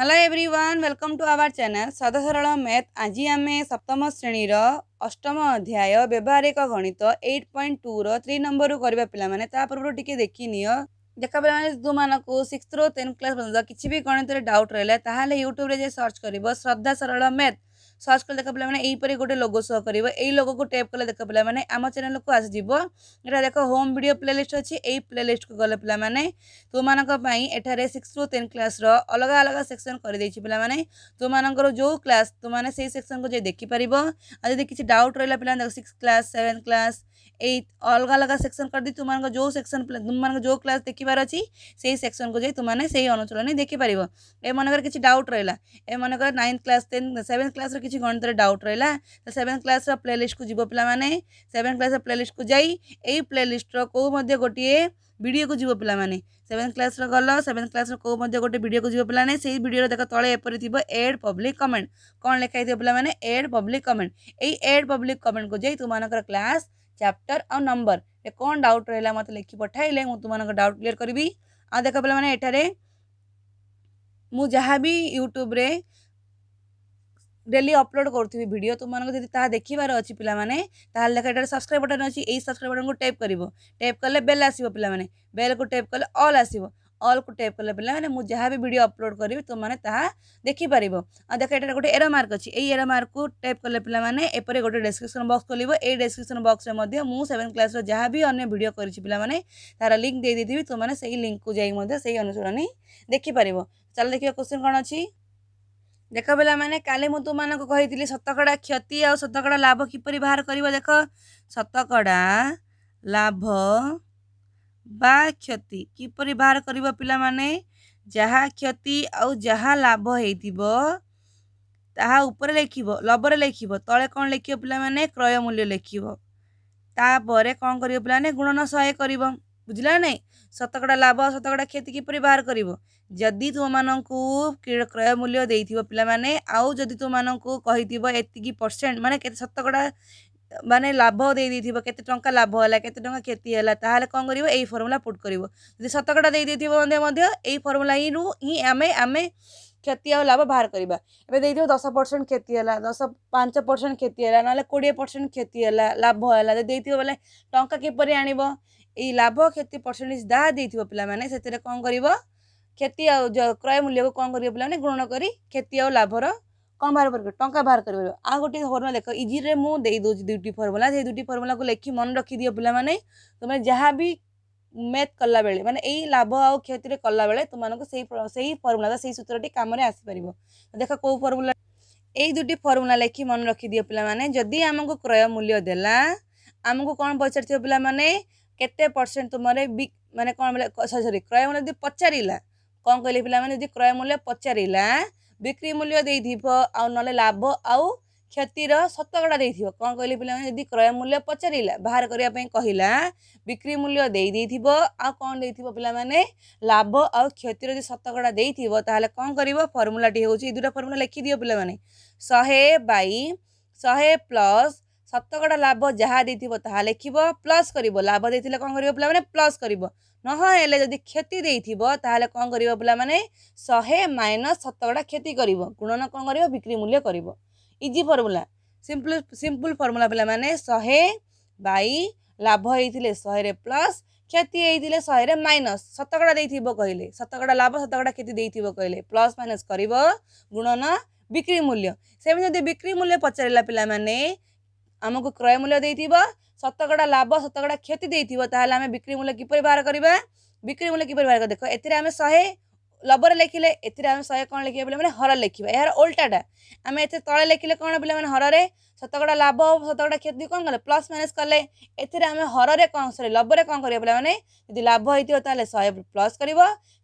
hello everyone welcome to our channel सद Saral math आज आम सप्तम श्रेणीर अष्टम अध्याय व्यवहारिक गणित eight point two three number करवा पे पूर्व टी देखनी देखा पे जो मानक सिक्स रो टेन क्लास पर्यटन किसी भी गणित डाउट रहा है यूट्यूब सर्च कर श्रद्धा सरल मैथ सर्च कले देख पाने यहीपरि गोटे लोगो सो कर लोगो को टैप कले देख पाने आम चेल को आसजो यहाँ देख होम भिड प्ले लिस्ट अच्छी यही प्ले लिस्ट को गले पाने तुम्हारे एठार सिक्स रु टेन क्लास अलग अलग सेक्शन कर पाने तुम्हारे जो क्लास तुम्हें से सेक्शन को देखिपर आज किसी डाउट रहा पे सिक्स क्लास सेवेन क्लास अलग अलग सेक्शन कर दी तुम जो सेक्शन तुम जो क्लास देखार अच्छी से ही सेक्शन को तुमने से ही अनुचल नहीं देखिपार ए मनकर किसी डाउट रहा ए मनकर ninth class ten seventh class किसी गणित डाउट रहा तो सेवेन्थ क्लास प्लेलीस्ट को पाने सेवेन्थ क्लास प्लेलीस्ट को जी यही प्लेलीस्टर कौन गोटे भिड को जीव पे सेवेन्थ क्लास गल सेवेन्थ क्लास कौन गोटे भिड को जीव पाने से ही भिडियो देख तले एपरी थी एड पब्लिक कमेंट कौन लिखाई थी पे एड पब्लिक कमेंट यही एड पब्लिक कमेंट को जी तुम क्लास चैप्टर आउ नंबर कौन डाउट रहा मतलब लिखि पठाइले मुझ तुमको डाउट क्लीयर करी आ देख पे मैंने यठार मुझे यूट्यूब डेली अपलोड करुवि भिड तुमको जी देखार अच्छी पाने देखा यार सब्सक्राइब बटन अच्छी यही सब्सक्राइब बटन को टाइप कर टाइप कले बेल आस पाने बेल को टाइप कले अल आस অলক ট্যাপ করলে মানে মু জেহাভি ভিডিও আপলোড করি তো মানে তাহা দেখি পারিবো আর দেখো এটা গটে এরর মার্ক আছে এই এরর মার্ক কো ট্যাপ করলে মানে এপরে গটে ডেসক্রিপশন বক্স খুলিবো এই ডেসক্রিপশন বক্সের মধ্যে মু 7 ক্লাসৰ জেহাভি অন্য ভিডিও কৰিছি পিলা মানে তারা লিংক দে দিছি তুমি মানে সেই লিংক কো যাই মদ্য সেই অনুসৰণী দেখি পারিবো চল দেখি क्वेश्चन कोन আছে দেখো বেলা মানে কালে মু তো মানক কই দিছি শতকড়া ক্ষতি আৰু শতকড়া লাভ কি পৰি বাহৰ কৰিব দেখো শতকড়া লাভ ବା କ୍ଷତି କିପରି ବାହାର କରିବ ପିଲାମାନେ ଯାହା କ୍ଷତି ଆଉ ଯାହା ଲାଭ ହେଇଥିବ ତାହା ଉପରେ ଲେଖିବ ଲବରେ ଲେଖିବ ତଳେ କ'ଣ ଲେଖିବ ପିଲାମାନେ କ୍ରୟ ମୂଲ୍ୟ ଲେଖିବ ତାପରେ କ'ଣ କରିବ ପିଲାମାନେ ଗୁଣନ ଶହେ କରିବ ବୁଝିଲା ନା ନାହିଁ ଶତକଡ଼ା ଲାଭ ଶତକଡ଼ା କ୍ଷତି କିପରି ବାହାର କରିବ ଯଦି ତୁମମାନଙ୍କୁ କ୍ରୟ ମୂଲ୍ୟ ଦେଇଥିବ ପିଲାମାନେ ଆଉ ଯଦି ତୁମମାନଙ୍କୁ କହିଥିବ ଏତିକି ପରସେଣ୍ଟ ମାନେ କେତେ ଶତକଡ଼ା ମାନେ ଲାଭ ଦେଇଦେଇଥିବ କେତେ ଟଙ୍କା ଲାଭ ହେଲା କେତେ ଟଙ୍କା କ୍ଷତି ହେଲା ତାହେଲେ କ'ଣ କରିବ ଏଇ ଫର୍ମୁଲା ପୁଟ୍ କରିବ ଯଦି ଶତକଡ଼ା ଦେଇଦେଇଥିବ ମଧ୍ୟ ଏଇ ଫର୍ମୁଲା ହିଁରୁ ହିଁ ଆମେ ଆମେ କ୍ଷତି ଆଉ ଲାଭ ବାହାର କରିବା ଏବେ ଦେଇଥିବ ଦଶ ପରସେଣ୍ଟ କ୍ଷତି ହେଲା ଦଶ ପାଞ୍ଚ ପରସେଣ୍ଟ କ୍ଷତି ହେଲା ନହେଲେ କୋଡ଼ିଏ ପରସେଣ୍ଟ କ୍ଷତି ହେଲା ଲାଭ ହେଲା ଯଦି ଦେଇଥିବ ବୋଲେ ଟଙ୍କା କିପରି ଆଣିବ ଏଇ ଲାଭ କ୍ଷତି ପରସେଣ୍ଟେଜ୍ ଯାହା ଦେଇଥିବ ପିଲାମାନେ ସେଥିରେ କ'ଣ କରିବ କ୍ଷତି ଆଉ କ୍ରୟ ମୂଲ୍ୟକୁ କ'ଣ କରିବ ପିଲାମାନେ ଗୁଣନ କରି କ୍ଷତି ଆଉ ଲାଭର कौन बाहर कर टाँग बाहर कर गोटे फर्मुला देख इजी मुझे दुईट फर्मुला से दुईट फर्मुला को लेखि मन रखी दिव तुम जहाँ भी मैथ कला बेले मैंने यही लाभ आ क्षति में कला बेले तुमको से ही फर्मुला से सूत्र टी कम आसपार देख कौ फर्मुला ये दुईट फर्मुला लेखि मन रखी दिव पाने जदि आमको क्रय मूल्य आमको कौन पचार पाने केत परसेंट तुम्हारे मानते मैंने कौन सरी क्रय मूल्य पचारा कौन कहे पे क्रय मूल्य पचारा ବିକ୍ରି ମୂଲ୍ୟ ଦେଇଥିବ ଆଉ ନହେଲେ ଲାଭ ଆଉ କ୍ଷତିର ଶତକଡ଼ା ଦେଇଥିବ କ'ଣ କହିଲେ ପିଲାମାନେ ଯଦି କ୍ରୟ ମୂଲ୍ୟ ପଚାରିଲା ବାହାର କରିବା ପାଇଁ କହିଲା ବିକ୍ରି ମୂଲ୍ୟ ଦେଇ ଦେଇଥିବ ଆଉ କ'ଣ ଦେଇଥିବ ପିଲାମାନେ ଲାଭ ଆଉ କ୍ଷତିର ଯଦି ଶତକଡ଼ା ଦେଇଥିବ ତାହେଲେ କ'ଣ କରିବ ଫର୍ମୁଲାଟି ହେଉଛି ଏଇ ଦୁଇଟା ଫର୍ମୁଲା ଲେଖିଦିଅ ପିଲାମାନେ ଶହେ ବାଇ ଶହେ ପ୍ଲସ୍ ଶତକଡ଼ା ଲାଭ ଯାହା ଦେଇଥିବ ତାହା ଲେଖିବ ପ୍ଲସ୍ କରିବ ଲାଭ ଦେଇଥିଲେ କ'ଣ କରିବ ପିଲାମାନେ ପ୍ଲସ୍ କରିବ ନହେଲେ ଯଦି କ୍ଷତି ଦେଇଥିବ ତାହେଲେ କ'ଣ କରିବ ପିଲାମାନେ ଶହେ ମାଇନସ୍ ଶତକଡ଼ା କ୍ଷତି କରିବ ଗୁଣନ କ'ଣ କରିବ ବିକ୍ରି ମୂଲ୍ୟ କରିବ easy formula simple simple formula ପିଲାମାନେ ଶହେ ବାଇ ଲାଭ ହେଇଥିଲେ ଶହେରେ ପ୍ଲସ୍ କ୍ଷତି ହେଇଥିଲେ ଶହେରେ ମାଇନସ୍ ଶତକଡ଼ା ଦେଇଥିବ କହିଲେ ଶତକଡ଼ା ଲାଭ ଶତକଡ଼ା କ୍ଷତି ଦେଇଥିବ କହିଲେ ପ୍ଲସ୍ ମାଇନସ୍ କରିବ ଗୁଣନ ବିକ୍ରି ମୂଲ୍ୟ ସେମିତି ଯଦି ବିକ୍ରି ମୂଲ୍ୟ ପଚାରିଲା ପିଲାମାନେ ଆମକୁ କ୍ରୟ ମୂଲ୍ୟ ଦେଇଥିବ শতকড়া লাভ শতকড়া ক্ষতি দিয়ে তাহলে আমি বিক্রি মূল্য কিপরি বাহার করা বিক্রি মূল্য কিপরি বাহার দেখ এতে আমি শহে লবরে লেখিলে এতে আমি শহে কম লেখিবা পিলামানে হর লেখিবা এর উল্টাটা আমি এতে তলে লেখিলে কোণ পিলামানে হরের শতকড়া লাভ হব শতকড়া ক্ষতি কোণ কলে প্লস মাইনস কলে এতে আমি হরের কম সরি লবরে কম করিবা পিলামানে যদি লাভ হয়েছিল তাহলে শহে প্লস করিব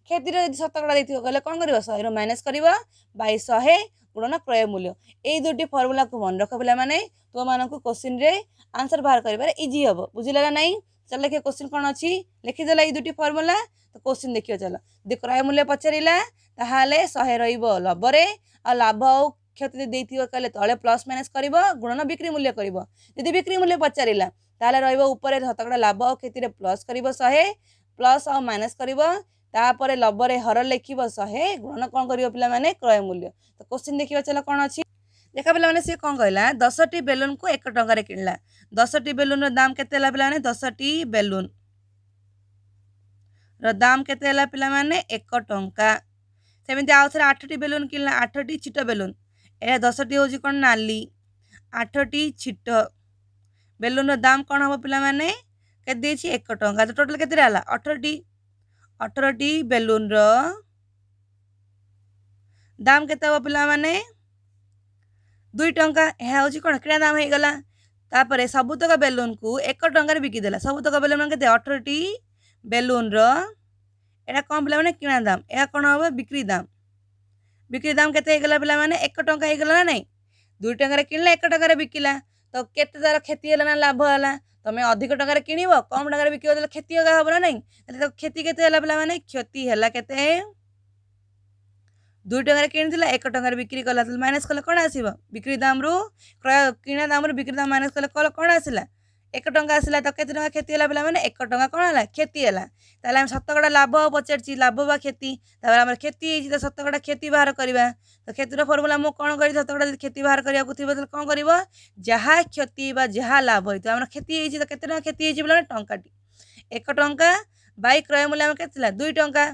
ক্ষতিরে যদি শতকড়া দিয়ে কলে কোণ করিব শহেরু মাইনস করিব বাই শহে ପୂରଣ କ୍ରୟ ମୂଲ୍ୟ ଏଇ ଦୁଇଟି ଫର୍ମୁଲାକୁ ମନେ ରଖ ପିଲାମାନେ ତୁମମାନଙ୍କୁ କୋଶ୍ଚିନ୍ରେ ଆନ୍ସର୍ ବାହାର କରିବାରେ ଇଜି ହେବ ବୁଝିଲା ନା ନାହିଁ ଚାଲ ଲେଖିବା କୋଶ୍ଚିନ୍ କ'ଣ ଅଛି ଲେଖିଦେଲା ଏଇ ଦୁଇଟି ଫର୍ମୁଲା ତ କୋଶ୍ଚିନ୍ ଦେଖିବା ଚାଲ ଯଦି କ୍ରୟ ମୂଲ୍ୟ ପଚାରିଲା ତାହେଲେ ଶହେ ରହିବ ଲଭରେ ଆଉ ଲାଭ ଆଉ କ୍ଷତି ଯଦି ଦେଇଥିବ କହିଲେ ତଳେ ପ୍ଲସ୍ ମାଇନସ୍ କରିବ ଗୁଣନ ବିକ୍ରି ମୂଲ୍ୟ କରିବ ଯଦି ବିକ୍ରି ମୂଲ୍ୟ ପଚାରିଲା ତାହେଲେ ରହିବ ଉପରେ ଶତକଡ଼ା ଲାଭ ଆଉ କ୍ଷତିରେ ପ୍ଲସ୍ କରିବ ଶହେ ପ୍ଲସ୍ ଆଉ ମାଇନସ୍ କରିବ तापर लबरे हर लेख शहे गुणन कौन कर पाने क्रय मूल्य तो क्वेश्चन देखिए चल कौन अच्छी देखा पे सी कौन कहला दस टी बेलून को एक टकर दस टी बेलून राम के पे दस टी बेलून राम के पाने एक टा सेमती आउ थ आठटी बेलून कि आठटी छिट बेलून ए दस टी हूँ कौन नाली आठटी छिट बेलुन राम कौन हम पे के एक टाँग तो टोटाल के अठर टी ଅଠରଟି ବେଲୁନ୍ର ଦାମ୍ କେତେ ହେବ ପିଲାମାନେ ଦୁଇ ଟଙ୍କା ଏହା ହେଉଛି କ'ଣ କିଣା ଦାମ୍ ହେଇଗଲା ତାପରେ ସବୁତକ ବେଲୁନ୍କୁ ଏକ ଟଙ୍କାରେ ବିକିଦେଲା ସବୁତକ ବେଲୁନ୍ କେତେ ଅଠରଟି ବେଲୁନ୍ର ଏଇଟା କ'ଣ ପିଲାମାନେ କିଣା ଦାମ୍ ଏହା କ'ଣ ହେବ ବିକ୍ରି ଦାମ୍ ବିକ୍ରି ଦାମ୍ କେତେ ହେଇଗଲା ପିଲାମାନେ ଏକ ଟଙ୍କା ହେଇଗଲା ନା ନାହିଁ ଦୁଇ ଟଙ୍କାରେ କିଣିଲା ଏକ ଟଙ୍କାରେ ବିକିଲା ତ କେତେ ତା'ର କ୍ଷତି ହେଲା ନା ଲାଭ ହେଲା ତୁମେ ଅଧିକ ଟଙ୍କାରେ କିଣିବ କମ୍ ଟଙ୍କାରେ ବିକିବ ତାହେଲେ କ୍ଷତି ହେକା ହେବ ନା ନାହିଁ ତାହେଲେ ତ କ୍ଷତି କେତେ ହେଲା ପିଲାମାନେ କ୍ଷତି ହେଲା କେତେ ଦୁଇ ଟଙ୍କାରେ କିଣିଥିଲା ଏକ ଟଙ୍କାରେ ବିକ୍ରି କଲା ତାହେଲେ ମାଇନସ୍ କଲେ କ'ଣ ଆସିବ ବିକ୍ରି ଦାମରୁ କ୍ରୟ କିଣା ଦାମରୁ ବିକ୍ରି ଦାମ ମାଇନସ୍ କଲେ କ'ଣ ଆସିଲା ଏକ ଟଙ୍କା ଆସିଲା ତ କେତେ ଟଙ୍କା କ୍ଷତି ହେଲା ପିଲାମାନେ ଏକ ଟଙ୍କା କ'ଣ ହେଲା କ୍ଷତି ହେଲା ତାହେଲେ ଆମେ ଶତକଡ଼ା ଲାଭ ପଚାରିଛି ଲାଭ ବା କ୍ଷତି ତାପରେ ଆମର କ୍ଷତି ହେଇଛି ତ ଶତକଡ଼ା କ୍ଷତି ବାହାର କରିବା ତ କ୍ଷତିର ଫର୍ମୁଲା ମୁଁ କ'ଣ କରିବି ଶତକଡ଼ା ଯଦି କ୍ଷତି ବାହାର କରିବାକୁ ଥିବ ତାହେଲେ କ'ଣ କରିବ ଯାହା କ୍ଷତି ବା ଯାହା ଲାଭ ହେଇଥିବ ଆମର କ୍ଷତି ହେଇଛି ତ କେତେ ଟଙ୍କା କ୍ଷତି ହେଇଛି ପିଲାମାନେ ଟଙ୍କାଟି ଏକ ଟଙ୍କା ବାଇ କ୍ରୟ ମୂଲ୍ୟ ଆମର କେତେ ଥିଲା ଦୁଇ ଟଙ୍କା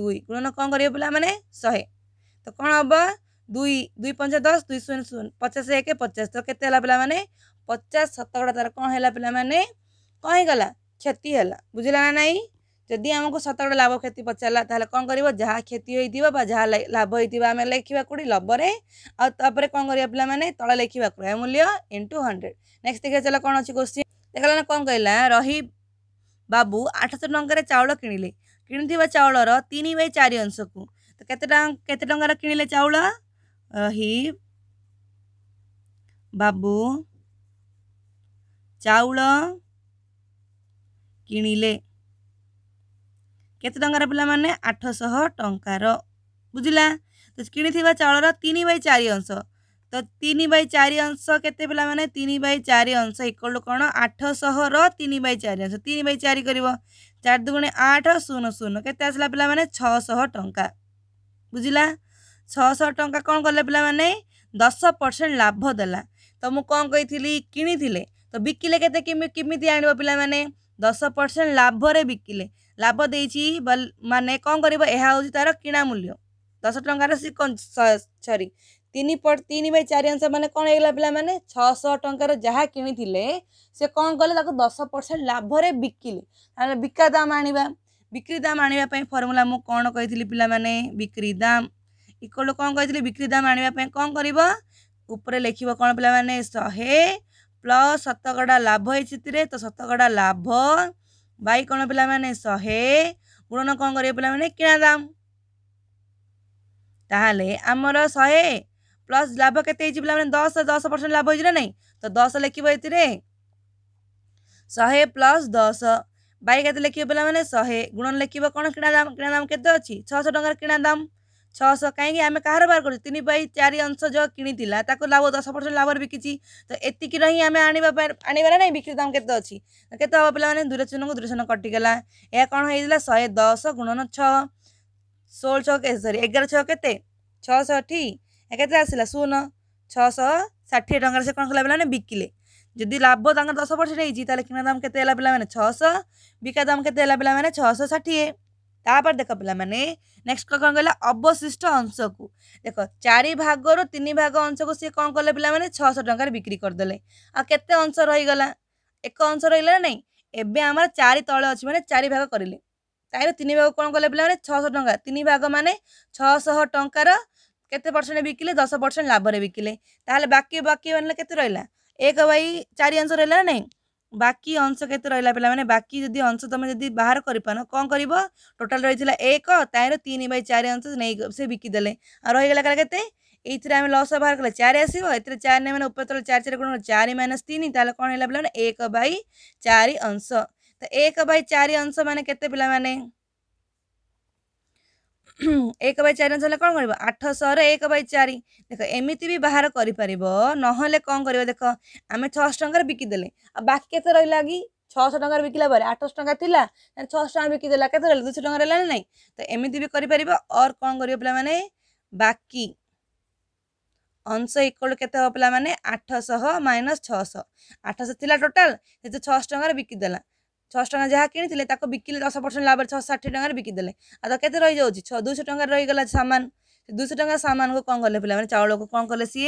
ଦୁଇ ଗୁଣନ କ'ଣ କରିବ ପିଲାମାନେ ଶହେ ତ କ'ଣ ହେବ ଦୁଇ ଦୁଇ ପଞ୍ଚା ଦଶ ଦୁଇ ଶୂନ ଶୂନ ପଚାଶ ଏକ ପଚାଶ ତ କେତେ ହେଲା ପିଲାମାନେ पचास शतकड़ा तार कौन है पे कहीं गला क्षति है बुझला ना ना जदि आमको शतकड़ा लाभ क्षति पचारा तेल कौन कर जहाँ क्षति होती जहाँ लाभ होती आम लिखा कौटी लबरे आउप कौन कर पे तले लिखा क्रय मूल्य इंटू हंड्रेड नेक्स्ट देखिए चल कौन अच्छी क्वेश्चन देख ला कौन कहला रही बाबू आठ सौ टकर चाउल किणिले कि चाउल तीन बै चार अंश को तो कत टकर चाउल रही बाबू ଚାଉଳ କିଣିଲେ କେତେ ଟଙ୍କାର ପିଲାମାନେ ଆଠଶହ ଟଙ୍କାର ବୁଝିଲା ତ କିଣିଥିବା ଚାଉଳର ତିନି ବାଇ ଚାରି ଅଂଶ ତ ତିନି ବାଇ ଚାରି ଅଂଶ କେତେ ପିଲାମାନେ ତିନି ବାଇ ଚାରି ଅଂଶ ଇକ୍ୱାଲ୍ କ'ଣ ଆଠଶହର ତିନି ବାଇ ଚାରି ଅଂଶ ତିନି ବାଇ ଚାରି କରିବ ଚାରି ଦୁଗୁଣେ ଆଠ ଶୂନ ଶୂନ କେତେ ଆସିଲା ପିଲାମାନେ ଛଅଶହ ଟଙ୍କା ବୁଝିଲା ଛଅଶହ ଟଙ୍କା କ'ଣ କଲେ ପିଲାମାନେ ଦଶ ପରସେଣ୍ଟ ଲାଭ ଦେଲା ତ ମୁଁ କ'ଣ କହିଥିଲି କିଣିଥିଲେ তো বিকিলে কেতে কেমিতি আনব পিলামানে দশ পরসেন্ট লাভরে বিকিলে লাভ ଦେଇଛି ମାନେ କ'ଣ କରିବ ଏହା ହେଉଛି ତା'ର କିଣା ମୂଲ୍ୟ ଦଶ ଟଙ୍କାର ସରି ତିନି ତିନି ବାଇ ଚାରି ଅଂଶ ମାନେ କ'ଣ ହେଇଗଲା ପିଲାମାନେ ଛଅଶହ ଟଙ୍କାର ଯାହା କିଣିଥିଲେ ସେ କ'ଣ କଲେ ତାକୁ ଦଶ ପରସେଣ୍ଟ ଲାଭରେ ବିକିଲେ ତା'ହେଲେ ବିକା ଦାମ ଆଣିବା ବିକ୍ରି ଦାମ ଆଣିବା ପାଇଁ ଫର୍ମୁଲା ମୁଁ କ'ଣ କହିଥିଲି ପିଲାମାନେ ବିକ୍ରି ଦାମ ଇକ୍ୱାଲ୍ କ'ଣ କହିଥିଲି ବିକ୍ରି ଦାମ ଆଣିବା ପାଇଁ କ'ଣ କରିବ ଉପରେ ଲେଖିବ କ'ଣ ପିଲାମାନେ ଶହେ ପ୍ଲସ୍ ଶତକଡ଼ା ଲାଭ ଏଇ ସ୍ଥିତିରେ ତ ଶତକଡ଼ା ଲାଭ ବାଇ କ'ଣ ପିଲାମାନେ ଶହେ ଗୁଣନ କ'ଣ କରିବେ ପିଲାମାନେ କିଣା ଦାମ ତାହେଲେ ଆମର ଶହେ ପ୍ଲସ୍ ଲାଭ କେତେ ହେଇଛି ପିଲାମାନେ ଦଶ ଦଶ ପରସେଣ୍ଟ ଲାଭ ହେଇଛି ନା ନାହିଁ ତ ଦଶ ଲେଖିବ ଏଥିରେ ଶହେ ପ୍ଲସ୍ ଦଶ ବାଇ କେତେ ଲେଖିବ ପିଲାମାନେ ଶହେ ଗୁଣନ ଲେଖିବ କ'ଣ କିଣା ଦାମ କିଣା ଦାମ କେତେ ଅଛି ଛଅଶହ ଟଙ୍କାର କିଣା ଦାମ ছশ কাହିଁକି ଆମେ କାହାର ବାହାର କରୁଛୁ ତିନି ବାଇ ଚାରି ଅଂଶ ଯେଉଁ କିଣିଥିଲା ତାକୁ ଲାଭ ଦଶ ପରସେଣ୍ଟ ଲାଭରେ ବିକିଛି ତ ଏତିକିର ହିଁ ଆମେ ଆଣିବା ପାଇଁ ଆଣିବାର ନାହିଁ ବିକ୍ରି ଦାମ କେତେ ଅଛି କେତେ ହେବ ପିଲାମାନେ ଦୂରଚୂନକୁ ଦୂରଚୂନ କଟିଗଲା ଏହା କ'ଣ ହେଇଥିଲା ଶହେ ଦଶ ଗୁଣନ ଛଅ ଷୋହଳ ଛଅ ସରି ଏଗାର ଛଅ କେତେ ଛଅଷଠି କେତେ ଆସିଲା ଶୂନ ଛଅଶହ ଷାଠିଏ ଟଙ୍କାରେ ସେ କ'ଣ କଲା ପିଲାମାନେ ବିକିଲେ ଯଦି ଲାଭ ତାଙ୍କର ଦଶ ପରସେଣ୍ଟ ହେଇଛି ତାହେଲେ କିଣା ଦାମ କେତେ ହେଲା ପିଲାମାନେ ଛଅଶହ ବିକା ଦାମ କେତେ ହେଲା ପିଲାମାନେ ଛଅଶହ ଷାଠିଏ তাপরে দেখ ପିଲାମାନେ ନେକ୍ସଟ କ'ଣ କହିଲା ଅବଶିଷ୍ଟ ଅଂଶକୁ ଦେଖ ଚାରି ଭାଗରୁ ତିନି ଭାଗ ଅଂଶକୁ ସିଏ କ'ଣ କଲେ ପିଲାମାନେ ଛଅଶହ ଟଙ୍କାରେ ବିକ୍ରି କରିଦେଲେ ଆଉ କେତେ ଅଂଶ ରହିଗଲା ଏକ ଅଂଶ ରହିଲା ନା ନାହିଁ ଏବେ ଆମର ଚାରି ତଳେ ଅଛି ମାନେ ଚାରି ଭାଗ କରିଲେ ତାହିଁରେ ତିନି ଭାଗ କ'ଣ କଲେ ପିଲାମାନେ ଛଅଶହ ଟଙ୍କା ତିନି ଭାଗ ମାନେ ଛଅଶହ ଟଙ୍କାର କେତେ ପରସେଣ୍ଟ ବିକିଲେ ଦଶ ପରସେଣ୍ଟ ଲାଭରେ ବିକିଲେ ତାହେଲେ ବାକି ବାକି ମାନେ କେତେ ରହିଲା ଏକ ବାଇ ଚାରି ଅଂଶ ରହିଲା ନା ନାହିଁ ବାକି ଅଂଶ କେତେ ରହିଲା ପିଲାମାନେ ବାକି ଯଦି ଅଂଶ ତୁମେ ଯଦି ବାହାର କରିପାରୁନ କ'ଣ କରିବ ଟୋଟାଲ୍ ରହିଥିଲା ଏକ ତାହିଁର ତିନି ବାଇ ଚାରି ଅଂଶ ନେଇ ସେ ବିକିଦେଲେ ଆଉ ରହିଗଲା କାଳେ କେତେ ଏଇଥିରେ ଆମେ ଲସ୍ ବାହାର କଲେ ଚାରି ଆସିବ ଏଥିରେ ଚାରି ନେଇ ମାନେ ଉପରେ ତଳେ ଚାରି ଚାରି କ'ଣ ଚାରି ମାଇନସ୍ ତିନି ତାହେଲେ କ'ଣ ହେଲା ପିଲାମାନେ ଏକ ବାଇ ଚାରି ଅଂଶ ତ ଏକ ବାଇ ଚାରି ଅଂଶ ମାନେ କେତେ ପିଲାମାନେ ଏକ ବାଇ ଚାରି ଅଞ୍ଚଳ କ'ଣ କରିବ ଆଠଶହର ଏକ ବାଇ ଚାରି ଦେଖ ଏମିତି ବି ବାହାର କରିପାରିବ ନହେଲେ କ'ଣ କରିବ ଦେଖ ଆମେ ଛଅଶହ ଟଙ୍କାରେ ବିକିଦେଲେ ଆଉ ବାକି କେତେ ରହିଲା କି ଛଅଶହ ଟଙ୍କାରେ ବିକିଲା ପରେ ଆଠଶହ ଟଙ୍କା ଥିଲା ଛଅଶହ ଟଙ୍କା ବିକିଦେଲା କେତେ ରହିଲା ଦୁଇଶହ ଟଙ୍କା ରହିଲା ନା ନାହିଁ ତ ଏମିତି ବି କରିପାରିବ ଅର୍ କ'ଣ କରିବ ପିଲାମାନେ ବାକି ଅଂଶ ଇକ୍ୱାଲ୍ କେତେ ହେବ ପିଲାମାନେ ଆଠଶହ ମାଇନସ୍ ଛଅଶହ ଆଠଶହ ଥିଲା ଟୋଟାଲ୍ ସେ ଯେଉଁ ଛଅଶହ ଟଙ୍କାରେ ବିକିଦେଲା छः टाँग जहाँ कि बिकिले दस परसेंट लाभ छः षाठी टकर बिकीदे आ तो कैसे रही जाऊँच दुई टाँग रहीगला सामान दुई टाँग सामान को कौन कले पे चाउल को कौन कले सी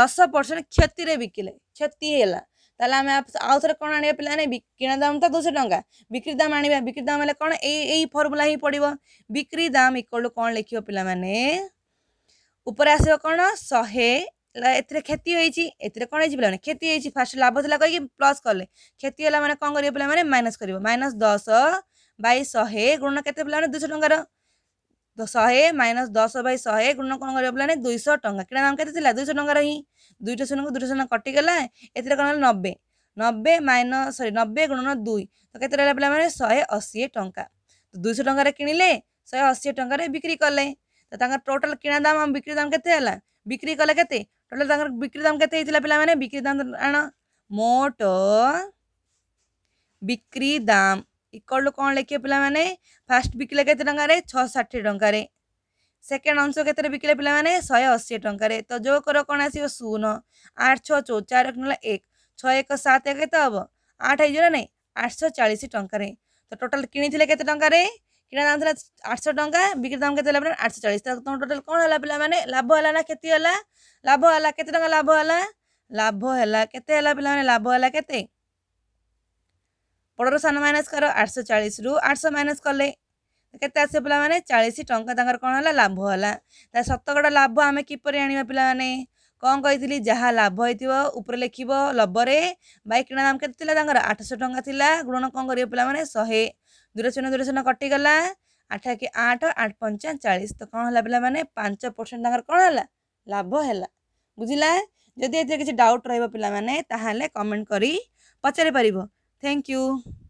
दस परसेंट क्षति में बिकिले क्षति होगा आम आउ थे कौन आने पे किण दाम तो दुश टाँग बिक्री दाम आने बिक्री दाम हमें कौन यही फर्मूला ही पड़ो बिक्री दाम इक्वल टू कौन लिखे पे उपर आस कौन शहे एर क्षति होती कौन हो क्षति होती फास्ट लाभ थी कहीं प्लस कले क्षति होगा मैंने कौन कर पे माइनस कर माइनस दस बै शहे गुण के दुश ट शहे माइनस दस बै शहे गुण कौन कर पे दुईश टाँगा किणा दाम के दुई टकर हिं दुईट शून्य दुईट शून्य कटिगला एर कौन नबे नब्बे माइनस सरी नब्बे गुणन दुई तो कैसे कत पे मैंने शहे अशी टाँचा तो दुई टकर किणिले शहे अशी टकर बिक्री कले तो टोटाल किणा दाम बिक्री दाम के बिक्री कले के એટલે તાંકર ବିକ୍ରି ଦାମ କେତେ ହେଇଥିଲା ପିଲାମାନେ ବିକ୍ରି ଦାମ ଆଣ ମୋଟ ବିକ୍ରି ଦାମ ଇକଲ୍ କ'ଣ ଲେଖିବେ ପିଲାମାନେ ଫାଷ୍ଟ ବିକିଲେ କେତେ ଟଙ୍କାରେ ଛଅଶହ ଷାଠିଏ ଟଙ୍କାରେ ସେକେଣ୍ଡ ଅଂଶ କେତେରେ ବିକିଲେ ପିଲାମାନେ ଶହେ ଅଶୀ ଟଙ୍କାରେ ତ ଯୋଗ କର କ'ଣ ଆସିବ ଶୂନ ଆଠ ଛଅ ଚଉ ଚାରି ଏକ ନେଲା ଏକ ଛଅ ଏକ ସାତ କେତେ ହେବ ଆଠ ହେଇଯିବ ନା ନାହିଁ ଆଠଶହ ଚାଳିଶ ଟଙ୍କାରେ ତ ଟୋଟାଲ କିଣିଥିଲେ କେତେ ଟଙ୍କାରେ କିଣା ଦାମ ଥିଲା ଆଠଶହ ଟଙ୍କା ବିକ୍ରି ଦାମ କେତେ ହେଲା ପିଲାମାନେ ଆଠଶହ ଚାଳିଶ ତ ତୁମ ଟୋଟାଲ କ'ଣ ହେଲା ପିଲାମାନେ ଲାଭ ହେଲା ନା କ୍ଷତି ହେଲା ଲାଭ ହେଲା କେତେ ଟଙ୍କା ଲାଭ ହେଲା ଲାଭ ହେଲା କେତେ ହେଲା ପିଲାମାନେ ଲାଭ ହେଲା କେତେ ବଡ଼ରୁ ସାନ ମାଇନସ୍ କର ଆଠଶହ ଚାଳିଶରୁ ଆଠଶହ ମାଇନସ୍ କଲେ କେତେ ଆସିବ ପିଲାମାନେ ଚାଳିଶ ଟଙ୍କା ତାଙ୍କର କ'ଣ ହେଲା ଲାଭ ହେଲା ତା ଶତକଡ଼ା ଲାଭ ଆମେ କିପରି ଆଣିବା ପିଲାମାନେ କ'ଣ କହିଥିଲି ଯାହା ଲାଭ ହେଇଥିବ ଉପରେ ଲେଖିବ ଲବରେ ବାଇକ୍ କିଣା ଦାମ କେତେ ଥିଲା ତାଙ୍କର ଆଠଶହ ଟଙ୍କା ଥିଲା ଗୁଣନ କ'ଣ କରିବ ପିଲାମାନେ ଶହେ ଦୂରଚୂନ ଦୂରଚୂନ କଟିଗଲା ଆଠ କି ଆଠ ଆଠ ପଞ୍ଚା ଚାଳିଶ ତ କ'ଣ ହେଲା ପିଲାମାନେ ପାଞ୍ଚ ପରସେଣ୍ଟ ତାଙ୍କର କ'ଣ ହେଲା ଲାଭ ହେଲା ବୁଝିଲା ଯଦି ଏଥିରେ କିଛି ଡାଉଟ୍ ରହିବ ପିଲାମାନେ ତାହେଲେ କମେଣ୍ଟ କରି ପଚାରିପାରିବ ଥ୍ୟାଙ୍କ ୟୁ